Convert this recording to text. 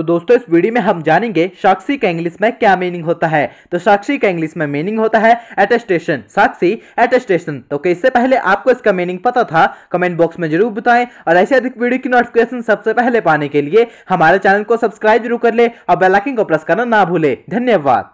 तो दोस्तों इस वीडियो में हम जानेंगे साक्षी का इंग्लिश में क्या मीनिंग होता है तो साक्षी का इंग्लिश में मीनिंग होता है एटेस्टेशन साक्षी एटेस्टेशन तो इससे पहले आपको इसका मीनिंग पता था कमेंट बॉक्स में जरूर बताएं और ऐसे अधिक वीडियो की नोटिफिकेशन सबसे पहले पाने के लिए हमारे चैनल को सब्सक्राइब जरूर कर ले और बेलाइकिन को प्रेस करना ना भूले धन्यवाद